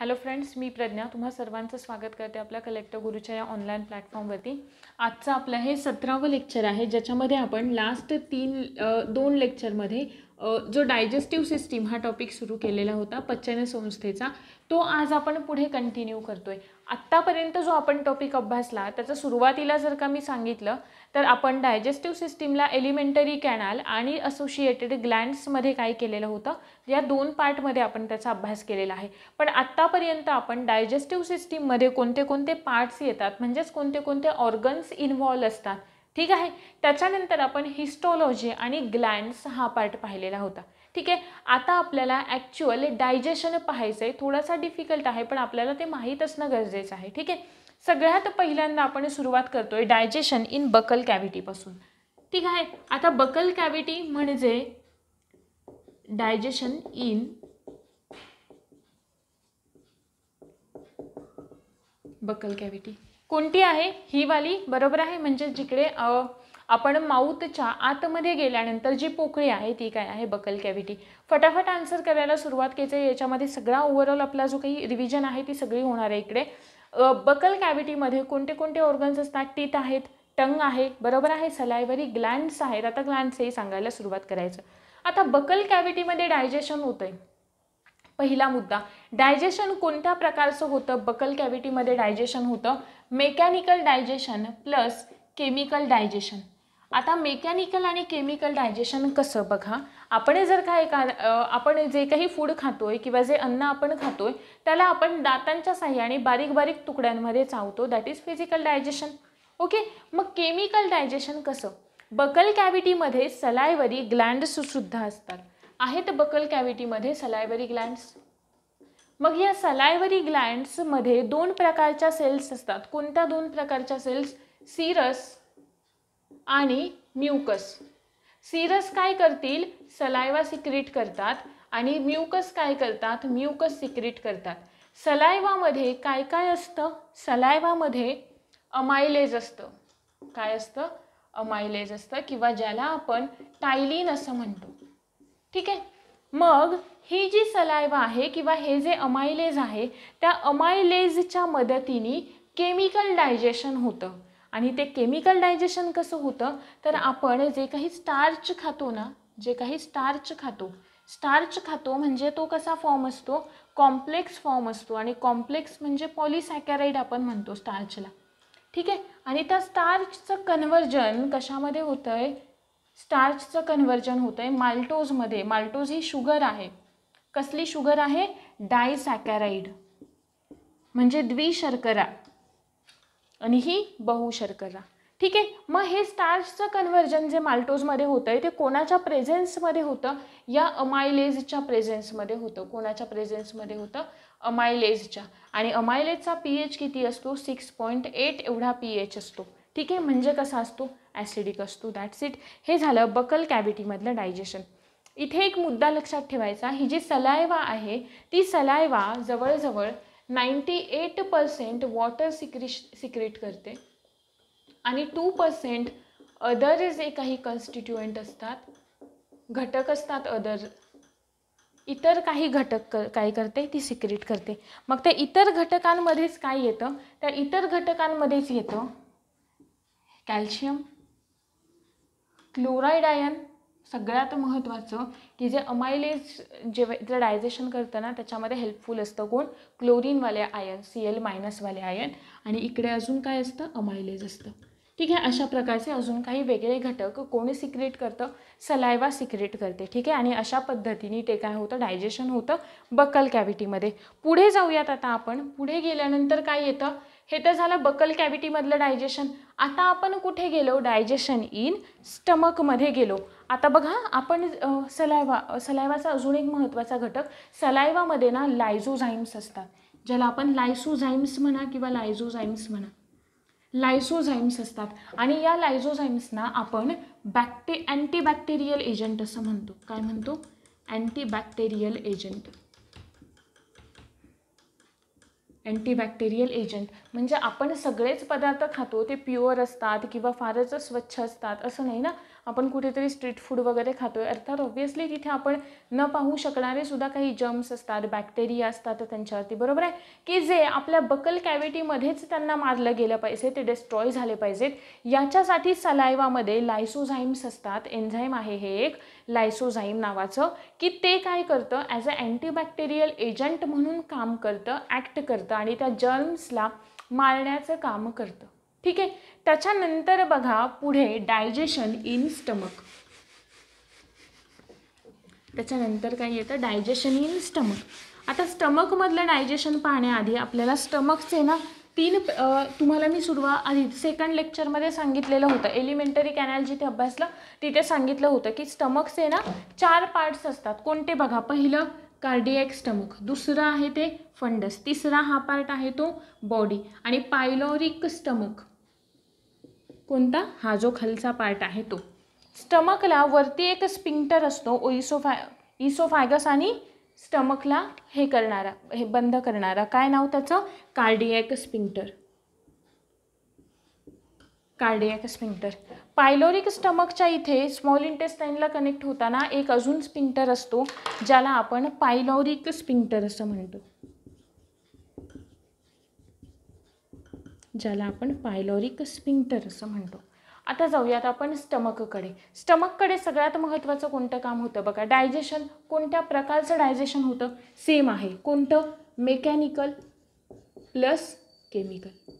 hello friends मी प्रज्ञा तुम्हा सर्वांचं स्वागत करते आपल्या कलेक्टर गुरुच्या या ऑनलाईन प्लॅटफॉर्मवरती आजचं आपलं हे सतरावं लेक्चर आहे ज्याच्यामध्ये आपण लास्ट तीन दोन लेक्चरमध्ये जो डायजेस्टिव्ह सिस्टीम हा टॉपिक सुरू केलेला होता पचन संस्थेचा तो आज आपण पुढे कंटिन्यू करतो आहे आत्तापर्यंत जो आपण टॉपिक अभ्यासला त्याचं सुरुवातीला जर का मी सांगितलं तर आपण डायजेस्टिव्ह सिस्टीमला एलिमेंटरी कॅनाल आणि असोशिएटेड ग्लँड्समध्ये काय केलेलं होतं या दोन पार्टमध्ये आपण त्याचा अभ्यास केलेला आहे पण आत्तापर्यंत आपण डायजेस्टिव्ह सिस्टीममध्ये कोणते कोणते पार्ट्स येतात म्हणजेच कोणते कोणते ऑर्गन्स इन्व्हॉल्व असतात ठीक आहे त्याच्यानंतर आपण हिस्टॉलॉजी आणि ग्लँड्स हा पार्ट पाहिलेला होता ठीक आहे आता आपल्याला ॲक्च्युअल डायजेशन पाहायचं आहे थोडासा डिफिकल्ट आहे पण आपल्याला ते माहीत असणं गरजेचं आहे ठीक आहे सगळ्यात पहिल्यांदा आपण सुरुवात करतोय डायजेशन इन बकल कॅव्हिटीपासून ठीक आहे आता बकल कॅव्हिटी म्हणजे डायजेशन इन बकल कॅव्हिटी कोणती आहे ही वाली बरोबर आहे म्हणजे जिकडे आपण माऊथच्या आतमध्ये गेल्यानंतर जी पोकळी आहे ती काय आहे बकल कॅव्हिटी फटाफट आन्सर करायला सुरुवात केली याच्यामध्ये सगळा ओव्हरऑल आपला जो काही रिव्हिजन आहे ती सगळी होणार आहे इकडे बकल कॅव्हिटीमध्ये कोणते कोणते ऑर्गन्स असतात टीथ आहेत टंग आहे बरोबर आहे सलायवरी ग्लँड्स आहेत आता ग्लँड्स हे सांगायला सुरुवात करायचं आता बकल कॅव्हिटीमध्ये डायजेशन होतंय पहिला मुद्दा डायजेशन कोणत्या प्रकारचं होतं बकल कॅव्हिटीमध्ये डायजेशन होतं mechanical digestion plus chemical digestion आता मेकॅनिकल आणि केमिकल डायजेशन कसं बघा आपण जर काय का आपण जे काही फूड खातोय किंवा जे अन्न आपण खातोय त्याला आपण दातांच्या साह्याने बारीक बारीक तुकड्यांमध्ये चावतो that is physical digestion okay मग केमिकल डायजेशन कसं बकल कॅव्हिटीमध्ये सलायवरी ग्लँड्ससुद्धा असतात आहेत बकल कॅव्हिटीमध्ये सलायवरी ग्लँड्स मग या सलायवरी ग्लँड्समध्ये दोन प्रकारच्या सेल्स असतात कोणत्या दोन प्रकारच्या सेल्स सिरस आणि म्युकस सिरस काय करतील सलायवा सिक्रीट करतात आणि म्युकस काय करतात म्युकस सिक्रीट करतात सलायवामध्ये काय काय असतं सलायवामध्ये अमायलेज असतं काय असतं अमायलेज असतं किंवा ज्याला आपण टायलीन असं म्हणतो ठीक आहे मग ही जी सलायवा आहे किंवा हे जे अमायलेज आहे त्या अमायलेजच्या मदतीने केमिकल डायजेशन होतं आणि ते केमिकल डायजेशन कसं होतं तर आपण जे काही स्टार्च खातो ना जे काही स्टार्च खातो स्टार्च खातो म्हणजे तो कसा फॉर्म असतो कॉम्प्लेक्स फॉर्म असतो आणि कॉम्प्लेक्स म्हणजे पॉलिसॅकॅराईड आपण म्हणतो स्टार्चला ठीक आहे आणि त्या स्टार्चचं कन्वर्जन कशामध्ये होतं आहे स्टार्चचं कन्व्हर्जन होतं आहे माल्टोजमध्ये माल्टोज ही शुगर आहे कसली शुगर आहे डायसॅकॅराईड म्हणजे द्विशर्करा आणि ही बहुशर्करा ठीक आहे मग हे स्टार्सचं कन्व्हर्जन जे माल्टोजमध्ये होतं आहे ते कोणाच्या प्रेझेन्समध्ये होतं या अमायलेजच्या प्रेझेन्समध्ये होतं कोणाच्या प्रेझेन्समध्ये होतं अमायलेजच्या आणि अमायलेजचा पी एच किती असतो सिक्स पॉईंट एट एवढा पी एच असतो ठीक आहे म्हणजे कसा असतो ॲसिडिक असतो दॅट्स इट हे झालं बकल कॅव्हिटीमधलं डायजेशन इथे एक मुद्दा लक्षात ठेवायचा ही जी सलायवा आहे ती सलायवा जवळजवळ नाईंटी एट पर्सेंट वॉटर सिक्रिश सिक्रेट करते आणि टू पर्सेंट अदर जे काही कन्स्टिट्युएंट असतात घटक असतात अदर इतर काही घटक काय करते ती सिक्रेट करते मग त्या इतर घटकांमध्येच काय येतं त्या इतर घटकांमध्येच येतं कॅल्शियम क्लोराईड आयन सगळ्यात महत्त्वाचं की जे अमायलेज जेव्हा जे डायजेशन करतं ना त्याच्यामध्ये हेल्पफुल असतं कोण क्लोरीनवाले आयन सी एल मायनसवाले आयन आणि इकडे अजून काय असतं अमायलेज असतं ठीक आहे अशा प्रकारचे अजून काही वेगळे घटक कोणी सिक्रेट करतं सलायवा सिक्रेट करते ठीक आहे आणि अशा पद्धतीने ते काय होतं डायजेशन होतं बकल कॅव्हिटीमध्ये पुढे जाऊयात आता आपण पुढे गेल्यानंतर काय येतं हे तर झालं बकल कॅव्हिटीमधलं डायजेशन आता आपण कुठे गेलो डायजेशन इन स्टमकमध्ये गेलो आता बघा आपण सलायवा सलायवाचा अजून एक महत्त्वाचा घटक सलायवामध्ये ना लायझोझाईम्स असतात ज्याला आपण लायसोझाईम्स म्हणा किंवा लायझोझाईम्स म्हणा लायसोझाईम्स असतात आणि या लायझोझाईम्सना आपण बॅक्टे अँटीबॅक्टेरियल एजंट असं म्हणतो काय म्हणतो अँटीबॅक्टेरियल एजंट अँटीबॅक्टेरियल एजंट म्हणजे आपण सगळेच पदार्थ खातो ते प्युअर असतात किंवा फारच स्वच्छ असतात असं नाही ना आपण कुठेतरी स्ट्रीट फूड वगैरे खातो आहे अर्थात ऑब्व्हियसली तिथे आपण न पाहू शकणारे सुद्धा काही जम्स असतात बॅक्टेरिया असतात त्यांच्यावरती बरोबर आहे की जे आपल्या बकल कॅव्हिटीमध्येच त्यांना मारलं गेलं पाहिजे ते डिस्ट्रॉय झाले पाहिजेत याच्यासाठी सलायवामध्ये लायसोझाईम्स असतात एन्झाईम आहे हे एक लायसोझाईम नावाचं की ते काय करतं ॲज अ अँटीबॅक्टेरियल एजंट म्हणून काम करतं ॲक्ट करतं आणि त्या जर्म्सला मारण्याचं काम करतं ठीक आहे त्याच्यानंतर बघा पुढे डायजेशन इन स्टमक त्याच्यानंतर काय येतं डायजेशन इन स्टमक आता स्टमकमधलं डायजेशन पाहण्याआधी आपल्याला स्टमकचे ना तीन तुम्हाला मी सुरुवात आधी सेकंड लेक्चरमध्ये सांगितलेलं होतं एलिमेंटरी कॅनल जिथे अभ्यासलं तिथे सांगितलं होतं की स्टमकचे ना चार पार्ट्स असतात कोणते बघा पहिलं कार्डियक स्टमक दुसरं आहे ते फंडस तिसरा हा पार्ट आहे तो बॉडी आणि पायलोरिक स्टमक कोणता हा जो खालचा पार्ट आहे तो स्टमकला वरती एक स्पिंटर असतो ओइसोफाय इसोफायगस आणि स्टमकला हे करणारा हे बंद करणारा काय नाव त्याचं cardiac sphincter cardiac sphincter pyloric स्टमकच्या इथे स्मॉल इंटेस्टाईनला कनेक्ट होताना एक अजून स्पिंटर असतो ज्याला आपण पायलोरिक स्पिंटर असं म्हणतो ज्याला आपण पायलॉरिक स्पिंटर असं म्हणतो आता जाऊयात आपण स्टमककडे स्टमककडे सगळ्यात महत्त्वाचं कोणतं काम होतं बघा डायजेशन कोणत्या प्रकारचं डायजेशन होतं सेम आहे कोणतं मेकॅनिकल प्लस केमिकल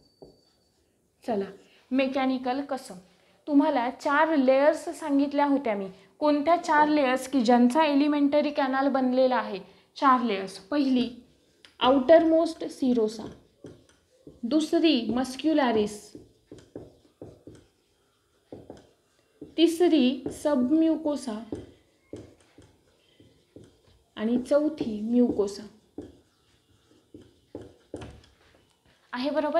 चला मेकॅनिकल कसं तुम्हाला चार लेयर्स सांगितल्या होत्या मी कोणत्या चार लेयर्स की ज्यांचा एलिमेंटरी कॅनल बनलेला आहे चार लेयर्स पहिली आउटर मोस्ट सिरोसा दुसरी मस्क्युलारिस तिसरी सबम्युकोसा आणि चौथी म्युकोसा आहे बरोबर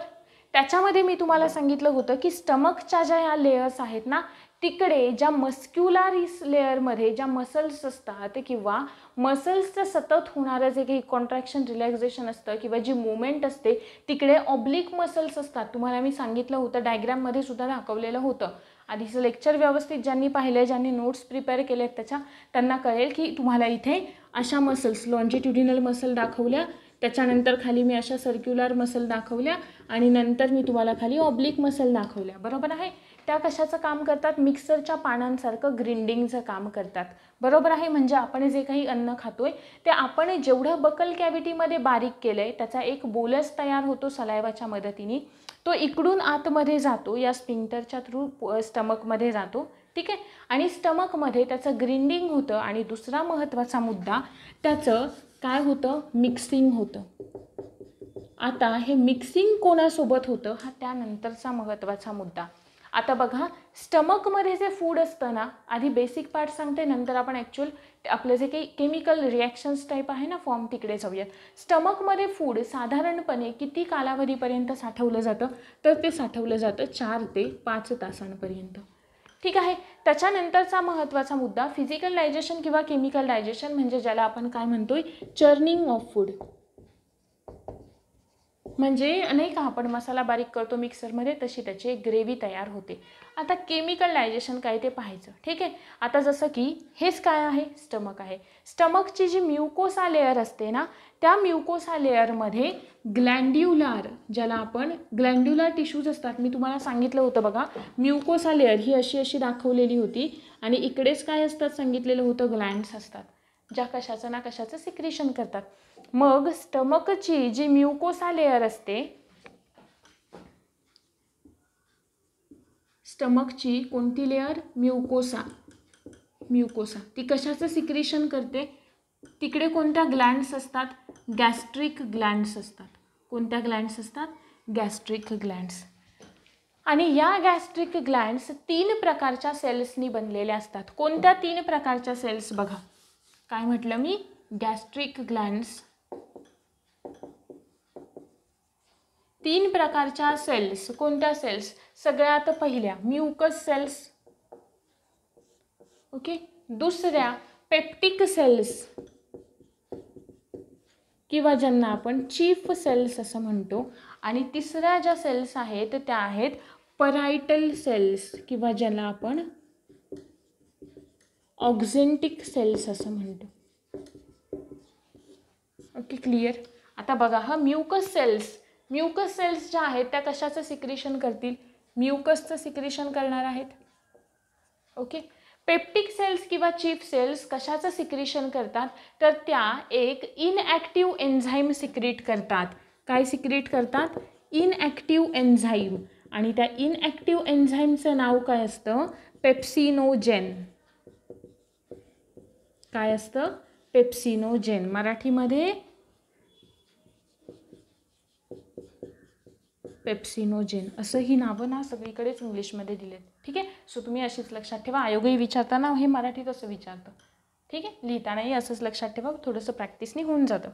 त्याच्यामध्ये मी तुम्हाला सांगितलं होतं की स्टमकच्या ज्या ह्या लेयर्स आहेत ना तिकडे ज्या मस्क्युलारिस लेअरमध्ये ज्या मसल्स असतात किंवा मसल्सचं सतत होणारं जे काही कॉन्ट्रॅक्शन रिलॅक्झेशन असतं किंवा जी मुवमेंट असते तिकडे ऑब्लिक मसल्स असतात तुम्हाला मी सांगितलं होतं डायग्रॅममध्ये सुद्धा दाखवलेलं होतं आधीचं लेक्चर व्यवस्थित ज्यांनी पाहिलं ज्यांनी नोट्स प्रिपेअर केले आहेत त्याच्या त्यांना कळेल की तुम्हाला इथे अशा मसल्स लॉन्जिट्युडिनल मसल दाखवल्या त्याच्यानंतर खाली मी अशा सर्क्युलर मसल दाखवल्या आणि नंतर मी तुम्हाला खाली ऑब्लिक मसल दाखवल्या बरोबर आहे त्या कशाचं काम करतात मिक्सरच्या पानांसारखं ग्रिंडिंगचं काम करतात बरोबर आहे म्हणजे आपण जे काही अन्न खातो आहे ते आपण जेवढं बकल कॅव्हिटीमध्ये बारीक केलं आहे त्याचा एक बोलस तयार होतो सलायवाच्या मदतीने तो इकडून आतमध्ये जातो या स्पिंटरच्या थ्रू स्टमकमध्ये जातो ठीक आहे आणि स्टमकमध्ये त्याचं ग्रिंडिंग होतं आणि दुसरा महत्त्वाचा मुद्दा त्याचं काय होतं मिक्सिंग होतं आता हे मिक्सिंग कोणासोबत होतं हा त्यानंतरचा महत्त्वाचा मुद्दा आता बघा स्टमकमध्ये जे फूड असतं ना आधी बेसिक पार्ट सांगते नंतर आपण ॲक्च्युअल आपलं जे काही केमिकल रिॲक्शन्स टाईप आहे ना फॉर्म तिकडे जाऊयात स्टमकमध्ये फूड साधारणपणे किती कालावधीपर्यंत साठवलं जातं तर ते साठवलं जातं चार ते पाच तासांपर्यंत ठीक आहे त्याच्यानंतरचा महत्त्वाचा मुद्दा फिजिकल डायजेशन किंवा केमिकल डायजेशन म्हणजे ज्याला आपण काय म्हणतोय चर्निंग ऑफ फूड म्हणजे नाही का आपण मसाला बारीक करतो मिक्सरमध्ये तशी त्याची ग्रेव्ही तयार होते आता केमिकल डायजेशन काय ते पाहायचं ठीक आहे आता जसं की हेच काय आहे स्टमक आहे स्टमकची जी म्युकोसा लेअर असते ना त्या म्युकोसा लेअरमध्ये ग्लँड्युलार ज्याला आपण ग्लँड्युलार टिश्यूज असतात मी तुम्हाला सांगितलं होतं बघा म्युकोसा लेअर ही अशी अशी दाखवलेली होती आणि इकडेच काय असतात सांगितलेलं होतं ग्लँड्स असतात ज्या कशाचं ना कशाचं सिक्रेशन करतात मग स्टमकची जी म्युकोसा लेयर असते स्टमकची कोणती लेअर म्युकोसा म्युकोसा ती कशाचं सिक्रेशन करते तिकडे कोणत्या ग्लँड्स असतात गॅस्ट्रिक ग्लँड्स असतात कोणत्या ग्लँड्स असतात गॅस्ट्रिक ग्लँड्स आणि या गॅस्ट्रिक ग्लँड्स तीन प्रकारच्या सेल्सनी बनलेल्या असतात कोणत्या तीन प्रकारच्या सेल्स बघा काय म्हटलं मी गॅस्ट्रिक ग्लँड्स तीन प्रकारच्या सेल्स कोणत्या सेल्स सगळ्यात पहिल्या म्युकस सेल्स ओके दुसऱ्या पेप्टिक सेल्स किंवा ज्यांना आपण चीफ सेल्स असं म्हणतो आणि तिसऱ्या ज्या सेल्स आहेत त्या आहेत पराइटल सेल्स किंवा ज्याला आपण ऑक्झेंटिक सेल्स असं म्हणतो ओके क्लिअर आता बघा हा म्युकस सेल्स म्युकस सेल्स ज्या आहेत त्या कशाचं सिक्रेशन करतील म्युकसचं सिक्रेशन करणार आहेत ओके पेप्टिक सेल्स किंवा चीफ सेल्स कशाचं सिक्रेशन करतात तर त्या एक इनॲक्टिव्ह एन्झाईम सिक्रीट करतात काय सिक्रीट करतात इनॲक्टिव्ह एन्झाईम आणि त्या इनॲक्टिव्ह एन्झाईमचं नाव काय असतं पेप्सिनोजेन काय असतं पेप्सिनोजेन मराठीमध्ये पेप्सिनोजेन असं ही नावं ना सगळीकडेच इंग्लिशमध्ये दिलेत ठीक आहे सो तुम्ही अशीच लक्षात ठेवा आयोगही विचारताना हे मराठीत असं विचारतं ठीक आहे लिहितानाही असंच लक्षात ठेवा थोडंसं प्रॅक्टिसनी होऊन जातं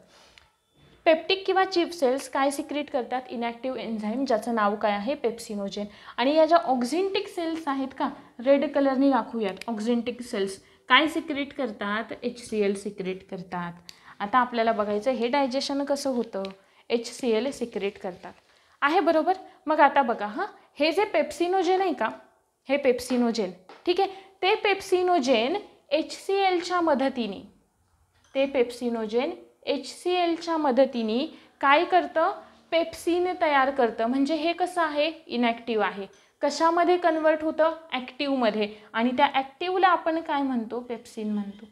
पेप्टिक किंवा चिप सेल्स काय सिक्रेट करतात इनॅक्टिव्ह एन्झाईम ज्याचं नाव काय आहे पेप्सिनोजेन आणि या ज्या ऑक्झिंटिक सेल्स आहेत का रेड कलरनी राखूयात ऑक्झिंटिक सेल्स काय सिक्रेट करतात एच सी एल सिक्रेट करतात आता आपल्याला बघायचं हे डायजेशन कसं होतं एच सी एल सिक्रेट करतात आहे बरोबर मग आता बघा हां हे जे पेप्सिनोजेन आहे का हे पेप्सिनोजेन ठीक आहे ते पेप्सिनोजेन एच सी एलच्या मदतीने ते पेप्सिनोजेन एच सी एलच्या मदतीने काय करतं पेप्सिन तयार करतं म्हणजे हे कसं आहे इनॲक्टिव्ह आहे कशामध्ये कन्वर्ट होतं ॲक्टिवमध्ये आणि त्या ॲक्टिवला आपण काय म्हणतो पेप्सिन म्हणतो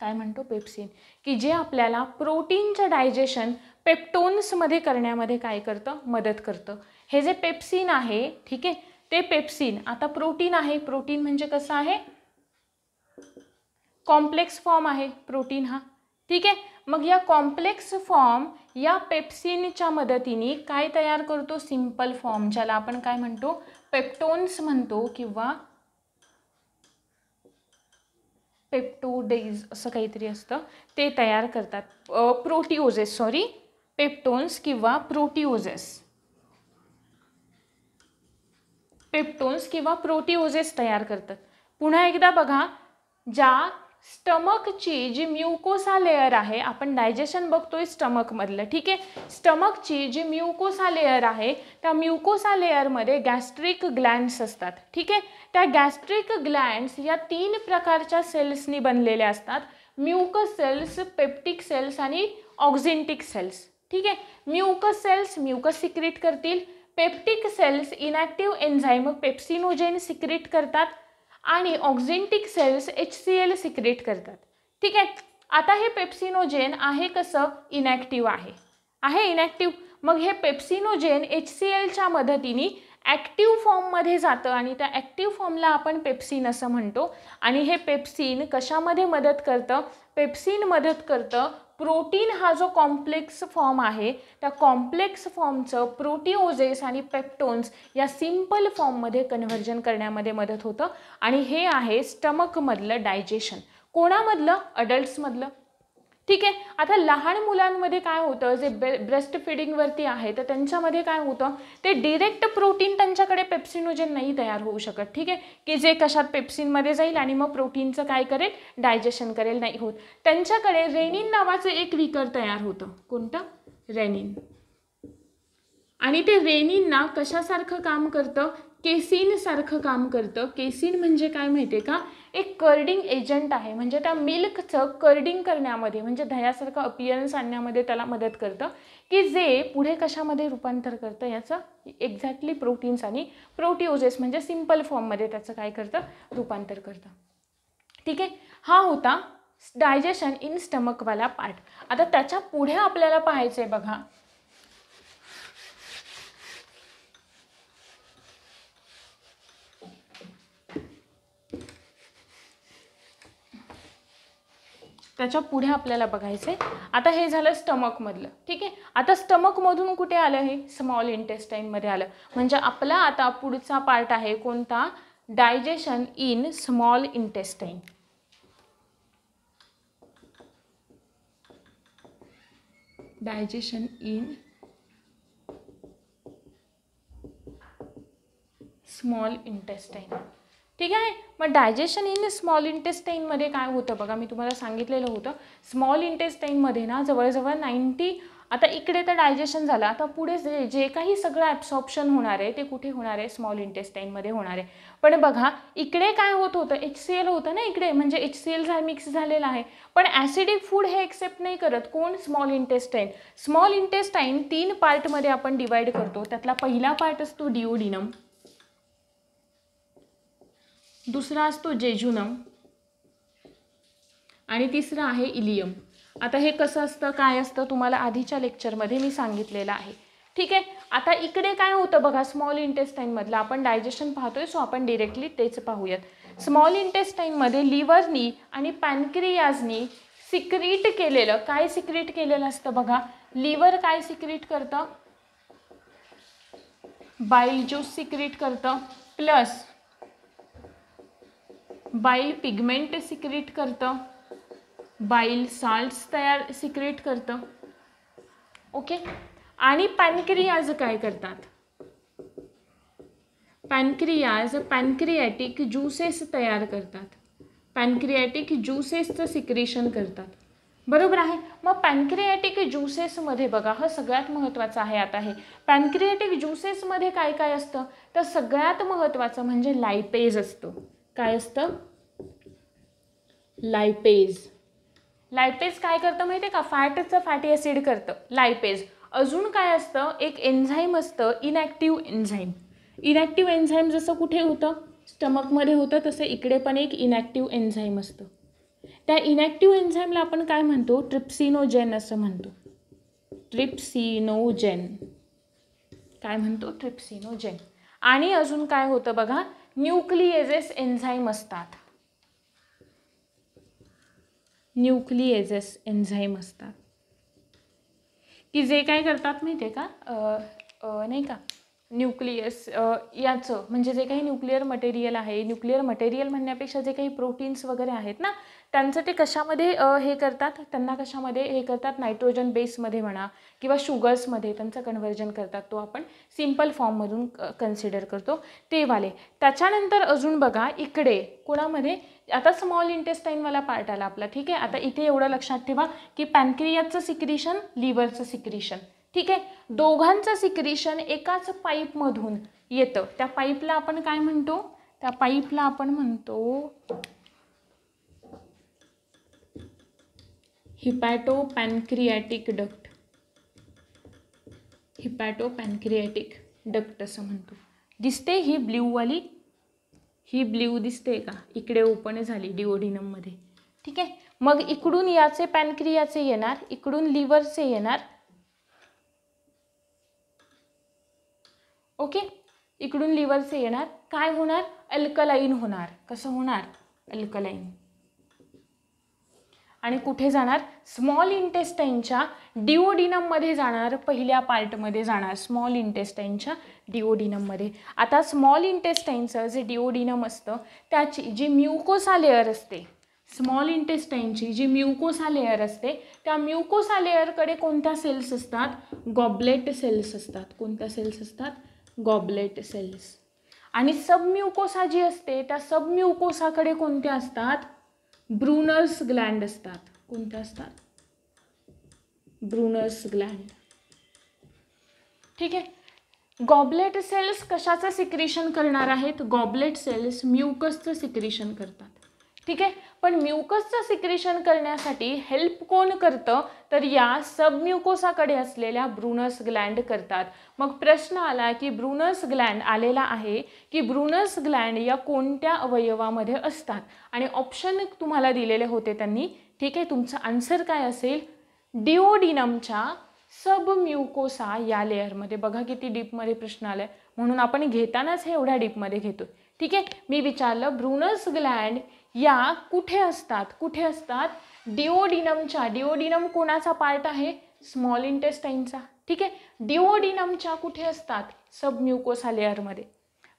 काय म्हणतो पेप्सिन की जे आपल्याला प्रोटीनचं डायजेशन पेप्टोन्समध्ये करण्यामध्ये काय करतं मदत करतं हे जे पेप्सिन आहे ठीक आहे ते पेप्सिन आता प्रोटीन आहे प्रोटीन म्हणजे कसं आहे कॉम्प्लेक्स फॉर्म आहे प्रोटीन हा ठीक आहे मग या कॉम्प्लेक्स फॉर्म या पेप्सिनच्या मदतीने काय तयार करतो सिंपल फॉर्म ज्याला आपण काय म्हणतो पेप्टोन्स म्हणतो किंवा पेप्टोडेज असं काहीतरी असतं ते तयार करतात प्रोटीओजेस सॉरी पेप्टोन्स किंवा प्रोटिओजेस पेप्टोन्स किंवा प्रोटिओजेस तयार करतात पुन्हा एकदा बघा ज्या स्टमकची जी म्युकोसा लेअर आहे आपण डायजेशन बघतोय स्टमकमधलं ठीक आहे स्टमकची जी म्युकोसा लेअर आहे त्या म्युकोसा लेअरमध्ये गॅस्ट्रिक ग्लँड्स असतात ठीक आहे त्या गॅस्ट्रिक ग्लँड्स या तीन प्रकारच्या सेल्सनी बनलेल्या असतात म्युकस सेल्स पेप्टिक सेल्स आणि ऑक्झेंटिक सेल्स ठीक आहे म्युकस सेल्स म्युकस सिक्रेट करतील peptic cells inactive enzyme pepsinogen secrete करतात आणि oxyntic cells H C L secrete करतात ठीक आहे आता हे पेप्सिनोजेन आहे कसं इनॅक्टिव्ह आहे आहे इनॅक्टिव्ह मग हे पेप्सिनोजेन एच सी एलच्या मदतीने ॲक्टिव्ह फॉर्ममध्ये जातं आणि त्या ॲक्टिव्ह फॉर्मला आपण पेप्सिन असं म्हणतो आणि हे पेप्सिन कशामध्ये मदत करतं पेप्सिन मदत करतं प्रोटीन हा जो कॉम्प्लेक्स फॉर्म आहे त्या कॉम्प्लेक्स फॉर्मचं प्रोटिओजेस आणि पेप्टोन्स या सिम्पल फॉर्ममध्ये कन्व्हर्जन करण्यामध्ये मदत होतं आणि हे आहे स्टमकमधलं डायजेशन कोणामधलं अडल्ट्समधलं ठीक आहे आता लहान मुलांमध्ये काय होतं जे ब्रे ब्रेस्ट फिडिंगवरती आहे तर त्यांच्यामध्ये काय होतं ते डिरेक्ट प्रोटीन त्यांच्याकडे पेप्सिनोजन नाही तयार होऊ शकत ठीक आहे की जे कशात पेप्सिनमध्ये जाईल आणि मग प्रोटीनचं काय करेल डायजेशन करेल नाही होत त्यांच्याकडे रेनिन नावाचं एक विकर तयार होतं कोणतं रेनिन आणि ते रेनिनना कशासारखं काम करतं केसिनसारखं काम करतं केसिन म्हणजे काय माहिती आहे का एक कर्डिंग एजंट आहे म्हणजे त्या मिल्कचं कर्डिंग करण्यामध्ये म्हणजे दह्यासारखं अपियरन्स आणण्यामध्ये त्याला मदत करतं की जे पुढे कशामध्ये रूपांतर करतं याचं एक्झॅक्टली प्रोटीन्स आणि प्रोटिओजेस म्हणजे सिम्पल फॉर्ममध्ये त्याचं काय करतं रूपांतर करतं ठीक आहे हा होता डायजेशन इन स्टमकवाला पार्ट आता त्याच्या पुढे आपल्याला पाहायचं आहे बघा त्याच्या पुढे आपल्याला बघायचं आहे आता हे झालं स्टमकमधलं ठीक आहे आता स्टमकमधून कुठे आलं हे स्मॉल इंटेस्टाईनमध्ये आलं म्हणजे आपला आता पुढचा पार्ट आहे कोणता digestion in small intestine digestion in small intestine ठीक आहे मग डायजेशन इन स्मॉल इंटेस्टाईनमध्ये काय होतं बघा मी तुम्हाला सांगितलेलं होतं स्मॉल इंटेस्टाईनमध्ये ना जवळजवळ नाईन्टी आता इकडे तर डायजेशन झालं आता पुढे जे जे काही सगळं ॲब्सॉप्शन होणार आहे ते कुठे होणार आहे स्मॉल इंटेस्टाईनमध्ये होणार आहे पण बघा इकडे काय होत होतं एच सी एल होतं ना इकडे म्हणजे एच सी एल झा मिक्स झालेला आहे पण ॲसिडिक फूड हे एक्सेप्ट नाही करत कोण स्मॉल इंटेस्टाईन स्मॉल इंटेस्टाईन तीन पार्टमध्ये आपण डिवाईड करतो त्यातला पहिला पार्ट असतो डिओडिनम दुसरा असतो जेजुनम आणि तिसरं आहे इलियम आता हे कसं असतं काय असतं तुम्हाला आधीच्या लेक्चरमध्ये मी सांगितलेलं आहे ठीक आहे आता इकडे काय होतं बघा स्मॉल इंटेस्टाईनमधलं आपण डायजेशन पाहतोय सो आपण डिरेक्टली तेच पाहूयात स्मॉल इंटेस्टाईनमध्ये लिव्हरनी आणि पॅनक्रियाजनी सिक्रीट केलेलं काय सिक्रीट केलेलं असतं बघा लिव्हर काय सिक्रीट करतं बाईल ज्यूस सिक्रीट करतं प्लस बाईल पिगमेंट सिक्रेट करतं बाईल साल्ट्स तयार सिक्रेट करतं ओके आणि पॅनक्रियाज काय करतात पॅनक्रियाज पॅनक्रिएटिक ज्युसेस तयार करतात पॅनक्रियाटिक ज्युसेसचं सिक्रेशन करतात बरोबर आहे मग पॅनक्रियाटिक ज्युसेसमध्ये बघा हा सगळ्यात महत्त्वाचं आहे आता हे पॅनक्रियाटिक ज्युसेसमध्ये काय काय असतं तर सगळ्यात महत्त्वाचं म्हणजे लायपेज असतं काय असतं लायपेज लायपेज काय करतं माहिती आहे का फॅटचं फॅटी ॲसिड करतं लाइपेज अजून काय असतं एक एन्झाईम असतं इनॅक्टिव्ह एन्झाईम इनॅक्टिव्ह एन्झाईम जसं कुठे होतं स्टमकमध्ये होतं तसं इकडे पण एक इनॅक्टिव्ह एन्झाईम असतं त्या इनॅक्टिव्ह एन्झाईमला आपण काय म्हणतो ट्रिप्सिनोजेन असं म्हणतो ट्रिप्सिनोजेन काय म्हणतो ट्रिप्सिनोजेन आणि अजून काय होतं बघा न्यूक्लिएजेस एन्झाईम असतात न्यूक्लिएजेस एन्झाईम असतात की जे काय करतात माहिती आहे का नाही का न्यूक्लियस याचं म्हणजे जे काही न्यूक्लिअर मटेरियल आहे न्यूक्लिअर मटेरियल म्हणण्यापेक्षा जे काही प्रोटीन्स वगैरे आहेत ना त्यांचं ते कशामध्ये हे करतात त्यांना कशामध्ये हे करतात नायट्रोजन बेसमध्ये म्हणा किंवा शुगर्समध्ये त्यांचं कन्व्हर्जन करतात तो आपण सिम्पल फॉर्ममधून कन्सिडर करतो ते वाले त्याच्यानंतर अजून बघा इकडे कोणामध्ये आता स्मॉल इंटेस्टाईनवाला पार्ट आला आपला ठीक आहे आता इथे एवढं लक्षात ठेवा की पॅनक्रियाचं सिक्रिशन लिव्हरचं सिक्रिशन ठीक आहे दोघांचं सिक्रिशन एकाच पाईपमधून येतं त्या पाईपला आपण काय म्हणतो त्या पाईपला आपण म्हणतो hepato pancreatic duct hepato pancreatic duct असं म्हणतो दिसते ही ब्ल्यूवाली ही ब्ल्यू दिसते का इकडे ओपन झाली डिओडिनममध्ये ठीक आहे मग इकडून याचे पॅनक्रियाचे येणार इकडून लिव्हरचे येणार ओके इकडून लिव्हरचे येणार काय होणार अल्कलाईन होणार कसं होणार अल्कलाईन आणि कुठे जाणार स्मॉल इंटेस्टाईनच्या डिओडिनममध्ये जाणार पहिल्या पार्टमध्ये जाणार स्मॉल इंटेस्टाईनच्या डिओडिनममध्ये आता स्मॉल इंटेस्टाईनचं जे डिओडिनम असतं त्याची जी म्युकोसा लेअर असते स्मॉल इंटेस्टाईनची जी म्युकोसा लेअर असते त्या म्युकोसा लेअरकडे कोणत्या सेल्स असतात गॉबलेट सेल्स असतात कोणत्या सेल्स असतात गॉबलेट सेल्स आणि सबम्युकोसा जी असते त्या सबम्युकोसाकडे कोणत्या असतात ब्रुनर्स ग्लँड असतात कोणते असतात ब्रुनर्स ग्लँड ठीक आहे गॉबलेट सेल्स कशाचं सिक्रेशन करणार आहेत गॉबलेट सेल्स म्युकसचं सिक्रेशन करतात ठीक आहे पण म्युकसचं सिक्रेशन करण्यासाठी हेल्प कोण करतं तर या सबम्युकोसाकडे असलेल्या ब्रुनस ग्लँड करतात मग प्रश्न आला की ब्रुनस ग्लँड आलेला आहे की ब्रुनस ग्लँड या कोणत्या अवयवामध्ये असतात आणि ऑप्शन तुम्हाला दिलेले होते त्यांनी ठीक आहे तुमचं आन्सर काय असेल डिओडिनमच्या सब म्युकोसा या लेअरमध्ये बघा किती डीपमध्ये प्रश्न आला आहे म्हणून आपण घेतानाच हे एवढ्या डीपमध्ये घेतो ठीक आहे मी विचारलं ब्रुनस ग्लँड या कुठे असतात कुठे असतात डिओडिनमच्या डिओडिनम कोणाचा पार्ट आहे स्मॉल इंटेस्टाईनचा ठीक आहे डिओडिनमच्या कुठे असतात सब म्युकोसा लेअरमध्ये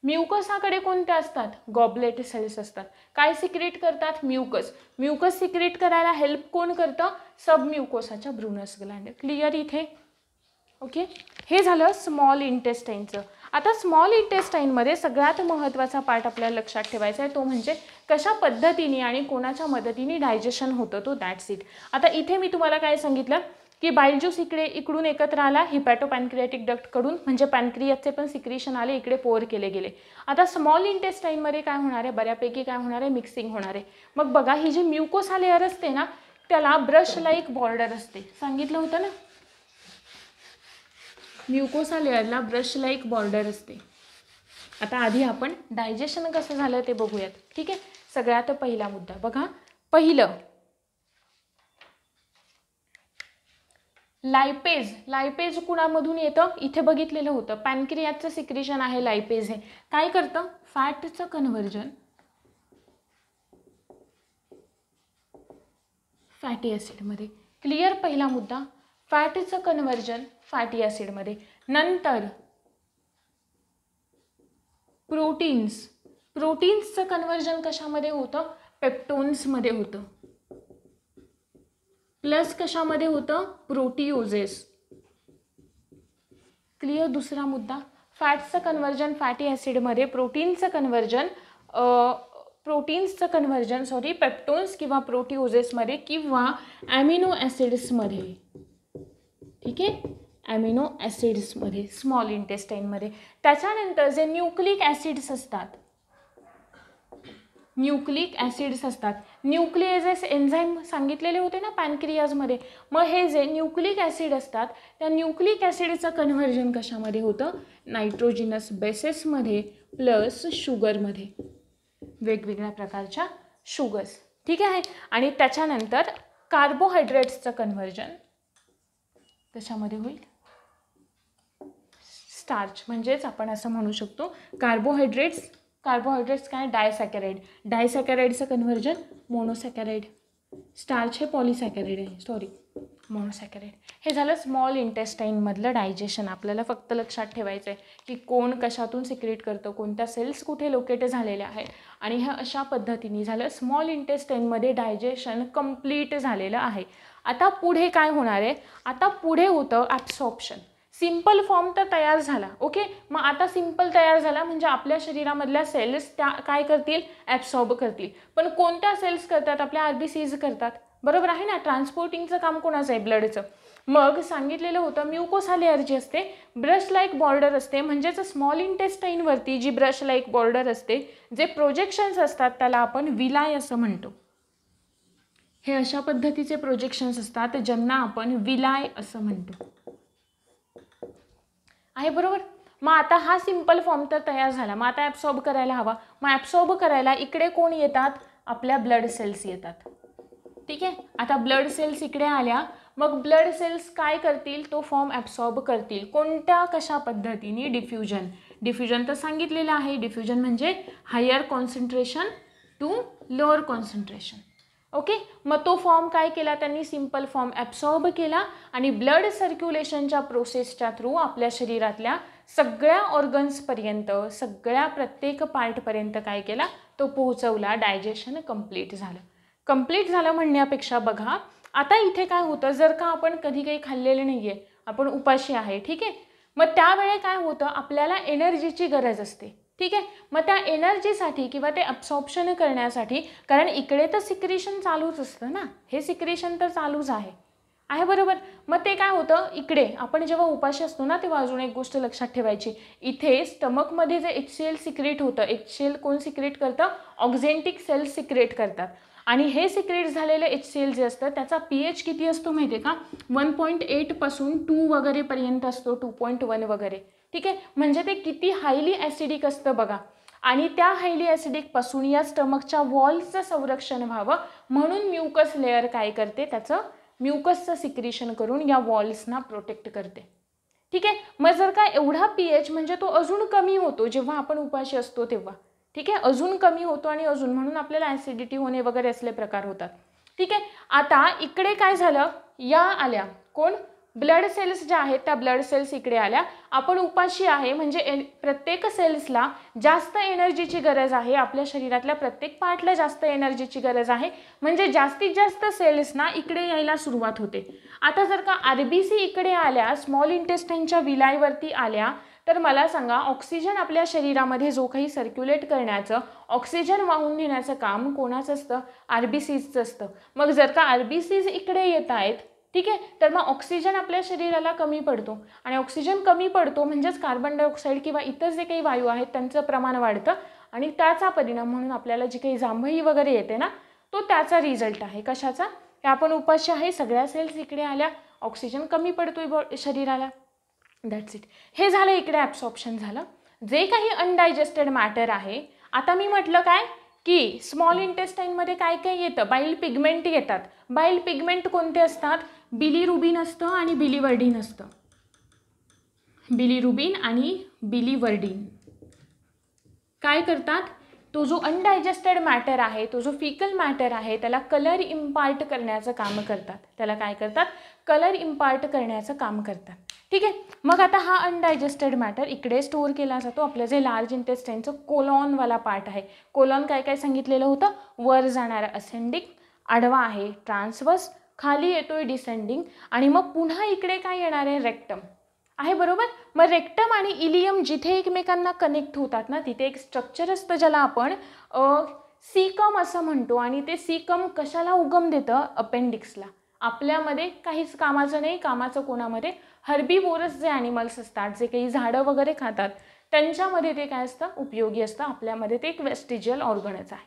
म्युकसाकडे कोणत्या असतात गॉबलेट सेल्स असतात काय सिक्रेट करतात म्युकस म्युकस सिक्रेट करायला हेल्प कोण करतं सब म्युकोसाच्या ब्रुनस ग्लँड क्लिअर इथे ओके हे झालं स्मॉल इंटेस्टाईनचं आता स्मॉल इंटेस्टाईनमध्ये सगळ्यात महत्त्वाचा पार्ट आपल्याला लक्षात ठेवायचा आहे तो म्हणजे कशा पद्धतीने आणि कोणाच्या मदतीने डायजेशन होतं तो दॅट्स इट आता इथे मी तुम्हाला काय सांगितलं की बाईल ज्यूस इकडे इकडून एकत्र आला हिपॅटो पॅनक्रियाटिक डक्टकडून म्हणजे पॅनक्रियाचे पण सिक्रिशन आले इकडे पोअर केले गेले आता स्मॉल इंटेस्टाईनमध्ये काय होणार आहे बऱ्यापैकी काय होणार आहे मिक्सिंग होणार आहे मग बघा ही जी म्युकोसा लेअर असते ना त्याला ब्रश एक बॉर्डर असते सांगितलं होतं ना म्युकोसा लेअरला ब्रश लाईक बॉर्डर असते आता आधी आपण डायजेशन कसं झालं ते बघूयात ठीक आहे सगळ्यात पहिला मुद्दा बघा पहिलं लायपेज लायपेज कुणामधून येतं इथे बघितलेलं होतं पॅनक्रियाचं सिक्रेशन आहे लायपेज हे काय करतं फॅटचं कन्व्हर्जन फॅटी ॲसिडमध्ये क्लिअर पहिला मुद्दा फॅटचं कन्व्हर्जन फॅटी ॲसिडमध्ये नंतर प्रोटीन्स प्रोटीन्सचं कन्वर्जन कशामध्ये होतं पेप्टोन्समध्ये होतं प्लस कशामध्ये होतं प्रोटिओजेस क्लिअर दुसरा मुद्दा फॅट्सचं कन्वर्जन फॅटी ॲसिडमध्ये प्रोटीनचं कन्वर्जन प्रोटीन्सचं कन्व्हर्जन सॉरी पेप्टोन्स किंवा प्रोटिओजेसमध्ये किंवा ॲमिनो ॲसिड्समध्ये ठीक आहे ॲमिनो ॲसिड्समध्ये स्मॉल इंटेस्टाईनमध्ये त्याच्यानंतर जे न्यूक्लिक ॲसिड्स असतात न्यूक्लिक ॲसिड्स असतात न्यूक्लिएजेस एन्झाईम सांगितलेले होते ना पॅनक्रियाजमध्ये मग हे जे न्यूक्लिक ॲसिड असतात त्या न्यूक्लिक ॲसिडचं कन्व्हर्जन कशामध्ये होतं नायट्रोजिनस बेसेसमध्ये प्लस शुगरमध्ये वेगवेगळ्या प्रकारच्या शुगर्स ठीक आहे आणि त्याच्यानंतर कार्बोहायड्रेट्सचं कन्व्हर्जन त्याच्यामध्ये होईल स्टार्च म्हणजेच आपण असं म्हणू शकतो कार्बोहायड्रेट्स कार्बोहायड्रेट्स काय डायसॅकॅराइड डायसॅकॅराइडचं कन्व्हर्जन मोनोसॅकॅराईड स्टार्च हे पॉलिसॅकॅराइड आहे सॉरी मोनोसॅकॅराइड हे झालं स्मॉल इंटेस्टाईनमधलं डायजेशन आपल्याला फक्त लक्षात ठेवायचं आहे की कोण कशातून सिक्रेट करतं कोणत्या सेल्स कुठे लोकेट झालेल्या आहेत आणि ह्या अशा पद्धतीने झालं स्मॉल इंटेस्टाईनमध्ये डायजेशन कम्प्लीट झालेलं आहे आता पुढे काय होणार आहे आता पुढे होतं ॲप्सॉप्शन सिम्पल फॉर्म तर तयार झाला ओके मग आता सिम्पल तयार झाला म्हणजे आपल्या शरीरामधल्या सेल्स त्या काय करतील ॲब्सॉर्ब करतील पण कोणत्या सेल्स करतात आपल्या आर करतात बरोबर आहे ना ट्रान्सपोर्टिंगचं काम कोणाचं आहे ब्लडचं मग सांगितलेलं होतं म्युकोस अलर्जी असते ब्रश लाईक बॉर्डर असते म्हणजेच स्मॉल इंटेस्टाईनवरती जी ब्रश लाईक बॉर्डर असते जे प्रोजेक्शन्स असतात त्याला आपण विलाय असं म्हणतो हे अशा पद्धतीचे प्रोजेक्शन्स असतात ज्यांना आपण विलाय असं म्हणतो आहे बरोबर मग आता हा सिम्पल फॉर्म तर तयार झाला मग आता ॲब्सॉर्ब करायला हवा मग ॲब्सॉर्ब करायला इकडे कोण येतात आपल्या ब्लड सेल्स येतात ठीक आहे आता ब्लड सेल्स इकडे आल्या मग ब्लड सेल्स काय करतील तो फॉर्म ॲब्सॉर्ब करतील कोणत्या कशा पद्धतीने डिफ्युजन डिफ्युजन तर सांगितलेलं आहे डिफ्युजन म्हणजे higher concentration to lower concentration okay मग तो फॉर्म काय केला त्यांनी सिम्पल फॉर्म ॲब्सॉर्ब केला आणि ब्लड सर्क्युलेशनच्या प्रोसेसच्या थ्रू आपल्या शरीरातल्या सगळ्या ऑर्गन्सपर्यंत सगळ्या प्रत्येक पार्टपर्यंत काय केला तो पोहोचवला डायजेशन कम्प्लीट झालं कम्प्लीट झालं म्हणण्यापेक्षा बघा आता इथे काय होतं जर का आपण कधी काही खाल्लेलं नाही आहे आपण उपाशी आहे ठीक आहे मग त्यावेळे काय होतं आपल्याला एनर्जीची गरज असते ठीक आहे मग त्या एनर्जीसाठी किंवा ते अब्सॉप्शन करण्यासाठी कारण इकडे तर सिक्रेशन चालूच असतं ना हे सिक्रेशन तर चालूच आहे आहे बरोबर मग ते काय होतं इकडे आपण जेव्हा उपाशी असतो ना तेव्हा अजून एक गोष्ट लक्षात ठेवायची इथे स्टमकमध्ये जे एच एल सिक्रेट होतं एच एल कोण सिक्रेट करतं ऑक्झेंटिक सेल्स सिक्रेट करतात आणि हे सिक्रेट झालेले एच सी एल जे असतं त्याचा पी एच किती असतो माहिती आहे का वन पॉईंट एटपासून टू वगैरेपर्यंत असतो टू पॉईंट वन वगैरे ठीक आहे म्हणजे ते किती हायली ॲसिडिक असतं बघा आणि त्या हायली ॲसिडिकपासून या स्टमकच्या वॉल्सचं संरक्षण व्हावं म्हणून म्युकस लेअर काय करते त्याचं म्युकसचं सिक्रेशन करून या वॉल्सना प्रोटेक्ट करते ठीक आहे मग जर का एवढा पी एच म्हणजे तो अजून कमी होतो जेव्हा आपण उपाशी असतो तेव्हा ठीक आहे अजून कमी होतो आणि अजून म्हणून आपल्याला ऍसिडिटी होणे वगैरे असले प्रकार होतात ठीक आहे आता इकडे काय झालं या आल्या कोण ब्लड सेल्स ज्या आहेत त्या ब्लड सेल्स इकडे आल्या आपण उपाशी आहे म्हणजे प्रत्येक सेल्सला जास्त एनर्जीची गरज आहे आपल्या शरीरातल्या प्रत्येक पार्टला जास्त एनर्जीची गरज आहे म्हणजे जास्तीत जास्त सेल्सना इकडे यायला सुरुवात होते आता जर का आर इकडे आल्या स्मॉल इंटेस्टाईनच्या विलायवरती आल्या तर मला सांगा ऑक्सिजन आपल्या शरीरामध्ये जो काही सर्क्युलेट करण्याचं ऑक्सिजन वाहून घेण्याचं काम कोणाचं असतं आर बी सीजचं असतं मग जर का आर बी सीज इकडे येत आहेत ठीक आहे तर मग ऑक्सिजन आपल्या शरीराला कमी पडतो आणि ऑक्सिजन कमी पडतो म्हणजेच कार्बन डायऑक्साईड किंवा इतर जे काही वायू आहेत त्यांचं प्रमाण वाढतं आणि त्याचा परिणाम म्हणून आपल्याला जी काही जांभई वगैरे येते ना तो त्याचा रिझल्ट आहे कशाचा हे आपण उपाशी आहे सगळ्या सेल्स इकडे आल्या ऑक्सिजन कमी पडतोय शरीराला दॅट्स इट हे झालं इकडे ॲप्सॉप्शन झालं जे काही अनडायजेस्टेड मॅटर आहे आता मी म्हटलं काय की स्मॉल इंटेस्टाईनमध्ये काय काय येतं बाईल पिगमेंट येतात बाईल पिगमेंट कोणते असतात रुबीन असतं आणि बिलीवर्डिन असतं रुबीन आणि बिलीवर्डिन काय करतात तो जो अनडायजेस्टेड मॅटर आहे तो जो फिकल मॅटर आहे त्याला कलर इम्पार्ट करण्याचं काम करतात त्याला काय करतात कलर इम्पार्ट करण्याचं काम करतात ठीक आहे मग आता हा अनडायजेस्टेड मॅटर इकडे स्टोअर केला जातो आपलं जे लार्ज इंटेस्टाईनचं कोलॉनवाला पार्ट आहे कोलॉन काय काय सांगितलेलं होतं वर जाणारा असेंडिंग आडवा आहे ट्रान्सवर्स खाली येतोय डिसेंडिंग आणि मग पुन्हा इकडे काय येणार आहे रेक्टम आहे बरोबर मग रेक्टम आणि इलियम जिथे एकमेकांना कनेक्ट होतात ना तिथे एक स्ट्रक्चर असतं ज्याला आपण सीकम असं म्हणतो आणि ते सीकम कशाला उगम देतं अपेंडिक्सला आपल्यामध्ये काहीच कामाचं नाही कामाचं कोणामध्ये बोरस जे ॲनिमल्स असतात जे काही झाडं वगैरे खातात त्यांच्यामध्ये ते काय असतं उपयोगी असतं आपल्यामध्ये ते एक वेस्टिजियल ऑर्गनच आहे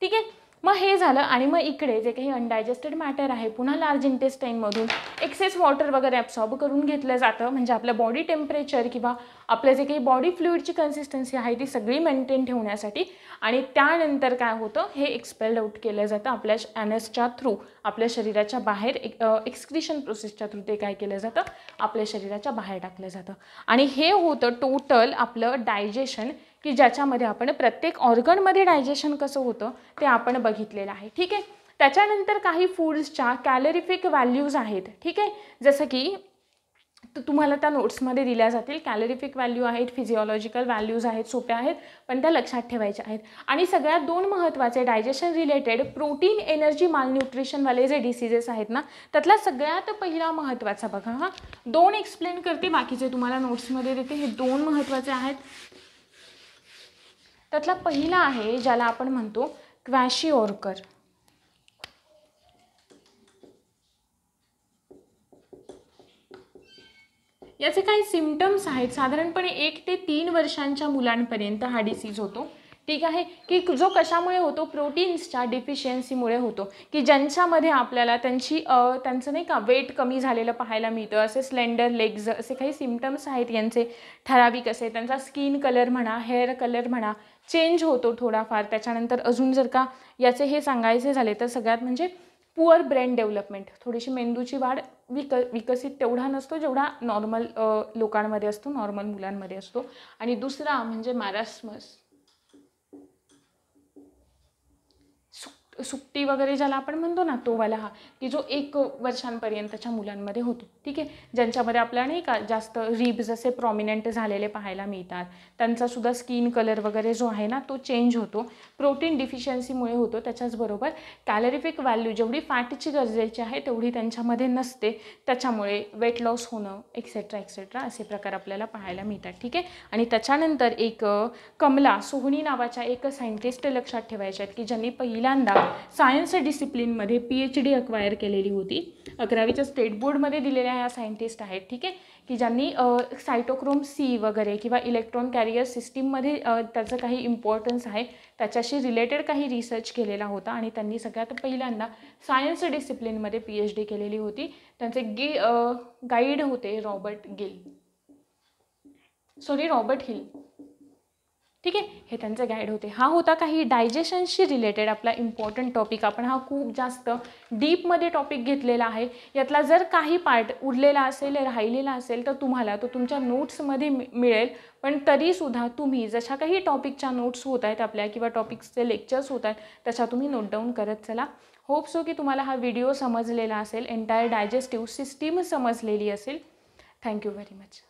ठीक आहे मग हे झालं आणि मग इकडे जे काही अनडायजेस्टेड मॅटर आहे पुन्हा लार्ज इंटेस्टाईनमधून एक्सेस वॉटर वगैरे ॲब्सॉर्ब करून घेतलं जातं म्हणजे आपलं बॉडी टेम्परेचर किंवा आपलं जे काही बॉडी फ्लुईडची कन्सिस्टन्सी आहे ती सगळी मेंटेन ठेवण्यासाठी आणि त्यानंतर काय होतं हे एक्सपेल्ड आउट केलं जातं आपल्या ॲनसच्या थ्रू आपल्या शरीराच्या बाहेर एक एक्सक्रिशन प्रोसेसच्या थ्रू ते काय केलं जातं आपल्या शरीराच्या बाहेर टाकलं जातं आणि हे होतं टोटल आपलं डायजेशन की ज्याच्यामध्ये आपण प्रत्येक ऑर्गनमध्ये डायजेशन कसं होतं ते आपण बघितलेलं आहे ठीक आहे त्याच्यानंतर काही फूड्सच्या कॅलरीफिक व्हॅल्यूज आहेत ठीक आहे जसं की तुम्हाला त्या नोट्समध्ये दिल्या जातील कॅलरीफिक व्हॅल्यू आहेत फिजिओलॉजिकल व्हॅल्यूज आहेत सोप्या आहेत पण त्या लक्षात ठेवायच्या आहेत आणि सगळ्यात दोन महत्त्वाचे डायजेशन रिलेटेड प्रोटीन एनर्जी मालन्यूट्रिशनवाले जे डिसिजेस आहेत ना त्यातला सगळ्यात पहिला महत्त्वाचा बघा हां दोन एक्सप्लेन करते बाकीचे तुम्हाला नोट्समध्ये देते हे दोन महत्त्वाचे आहेत त्यातला पहिला आहे ज्याला आपण म्हणतो क्वॅशी ओरकर याचे काही सिम्टम्स आहेत साधारणपणे एक ते तीन वर्षांच्या मुलांपर्यंत हा डिसीज होतो ठीक आहे की जो कशामुळे होतो प्रोटीन्सच्या डिफिशियन्सीमुळे होतो की ज्यांच्यामध्ये आपल्याला त्यांची त्यांचं नाही का वेट कमी झालेलं पाहायला मिळतं असे स्लेंडर लेग्ज असे काही सिमटम्स आहेत यांचे ठराविक असे त्यांचा स्किन कलर म्हणा हेअर कलर म्हणा चेंज होतो थोडाफार त्याच्यानंतर अजून जर का याचे हे सांगायचे झाले तर सगळ्यात म्हणजे पुअर ब्रेन डेव्हलपमेंट थोडीशी मेंदूची वाढ विक विकसित तेवढा नसतो जेवढा नॉर्मल लोकांमध्ये असतो नॉर्मल मुलांमध्ये असतो आणि दुसरा म्हणजे मॅरास्मस सुट्टी वगैरे ज्याला आपण म्हणतो ना तोवाला हा की जो एक वर्षांपर्यंतच्या मुलांमध्ये होतो ठीक आहे ज्यांच्यामध्ये आपल्याला नाही का जास्त रिब्स असे प्रॉमिनंट झालेले पाहायला मिळतात त्यांचासुद्धा स्किन कलर वगैरे जो आहे ना तो चेंज होतो प्रोटीन डिफिशियन्सीमुळे होतो त्याच्याचबरोबर कॅलरीफिक व्हॅल्यू जेवढी फॅटची गरजेची आहे तेवढी त्यांच्यामध्ये नसते त्याच्यामुळे वेट लॉस होणं एक्सेट्रा एक्सेट्रा असे प्रकार आपल्याला पाहायला मिळतात ठीक आहे आणि त्याच्यानंतर एक कमला सोहणी नावाच्या एक सायंटिस्ट लक्षात ठेवायच्या आहेत की ज्यांनी पहिल्यांदा सायन्स डिसिप्लिनमध्ये पी एच डी अक्वायर केलेली होती अकरावीच्या स्टेट बोर्डमध्ये दिलेल्या ह्या सायंटिस्ट आहेत ठीक आहे की ज्यांनी सायटोक्रोम सी वगैरे किंवा इलेक्ट्रॉन कॅरियर सिस्टीममध्ये त्याचं काही इम्पॉर्टन्स आहे त्याच्याशी रिलेटेड काही रिसर्च केलेला होता आणि त्यांनी सगळ्यात पहिल्यांदा सायन्स डिसिप्लिनमध्ये पी एच डी केलेली होती त्यांचे गे गाईड होते Robert Gill sorry Robert Hill ठीक आहे हे त्यांचे गाईड होते हा होता काही डायजेशनशी रिलेटेड आपला इम्पॉर्टंट टॉपिक आपण हा खूप जास्त डीपमध्ये टॉपिक घेतलेला आहे यातला जर काही पार्ट उरलेला असेल राहिलेला असेल तर तुम्हाला तो तुमच्या नोट्समध्ये मिळेल पण तरीसुद्धा तुम्ही जशा काही टॉपिकच्या नोट्स होत आहेत आपल्या किंवा टॉपिक्सचे लेक्चर्स होत आहेत तशा तुम्ही नोट डाऊन करत चला होप सो की तुम्हाला हा व्हिडिओ समजलेला असेल एंटायर डायजेस्टिव्ह सिस्टीम समजलेली असेल थँक्यू व्हेरी मच